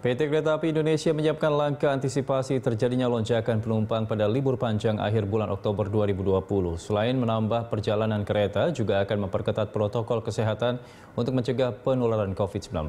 PT Kereta Api Indonesia menyiapkan langkah antisipasi terjadinya lonjakan penumpang pada libur panjang akhir bulan Oktober 2020. Selain menambah perjalanan kereta, juga akan memperketat protokol kesehatan untuk mencegah penularan COVID-19.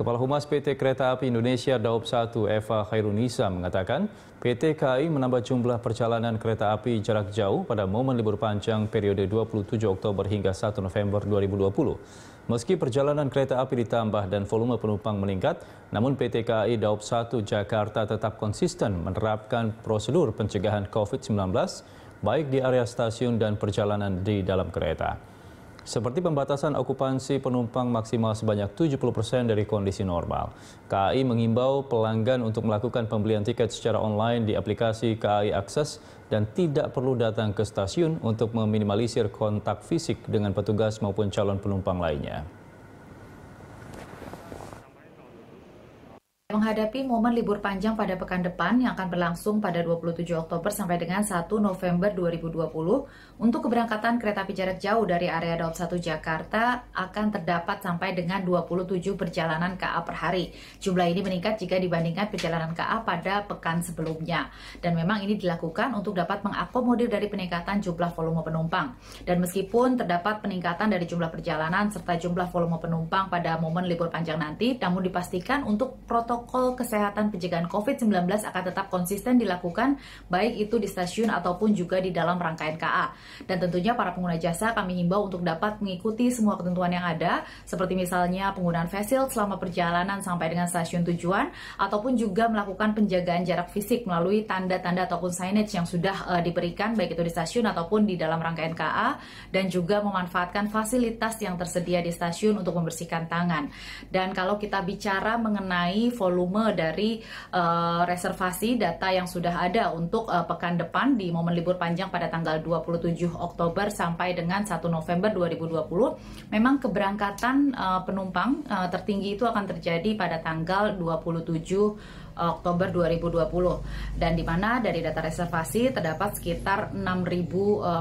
Kepala Humas PT Kereta Api Indonesia Daob 1 Eva Khairunisa mengatakan PT KAI menambah jumlah perjalanan kereta api jarak jauh pada momen libur panjang periode 27 Oktober hingga 1 November 2020. Meski perjalanan kereta api ditambah dan volume penumpang meningkat, namun PT KAI Daob 1 Jakarta tetap konsisten menerapkan prosedur pencegahan COVID-19 baik di area stasiun dan perjalanan di dalam kereta. Seperti pembatasan okupansi penumpang maksimal sebanyak 70% dari kondisi normal, KAI mengimbau pelanggan untuk melakukan pembelian tiket secara online di aplikasi KAI Akses dan tidak perlu datang ke stasiun untuk meminimalisir kontak fisik dengan petugas maupun calon penumpang lainnya. Menghadapi momen libur panjang pada pekan depan yang akan berlangsung pada 27 Oktober sampai dengan 1 November 2020, untuk keberangkatan kereta api jarak jauh dari area Daup 1 Jakarta akan terdapat sampai dengan 27 perjalanan KA per hari. Jumlah ini meningkat jika dibandingkan perjalanan KA pada pekan sebelumnya. Dan memang ini dilakukan untuk dapat mengakomodir dari peningkatan jumlah volume penumpang. Dan meskipun terdapat peningkatan dari jumlah perjalanan serta jumlah volume penumpang pada momen libur panjang nanti, namun dipastikan untuk protokol protokol kesehatan pencegahan COVID-19 akan tetap konsisten dilakukan baik itu di stasiun ataupun juga di dalam rangkaian KA. Dan tentunya para pengguna jasa kami himbau untuk dapat mengikuti semua ketentuan yang ada seperti misalnya penggunaan facial selama perjalanan sampai dengan stasiun tujuan ataupun juga melakukan penjagaan jarak fisik melalui tanda-tanda ataupun signage yang sudah uh, diberikan baik itu di stasiun ataupun di dalam rangkaian KA dan juga memanfaatkan fasilitas yang tersedia di stasiun untuk membersihkan tangan. Dan kalau kita bicara mengenai volume volume dari uh, reservasi data yang sudah ada untuk uh, pekan depan di momen libur panjang pada tanggal 27 Oktober sampai dengan 1 November 2020. Memang keberangkatan uh, penumpang uh, tertinggi itu akan terjadi pada tanggal 27 Oktober 2020 dan di mana dari data reservasi terdapat sekitar 6.000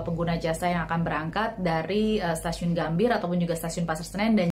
pengguna jasa yang akan berangkat dari stasiun Gambir ataupun juga stasiun Pasar Senen dan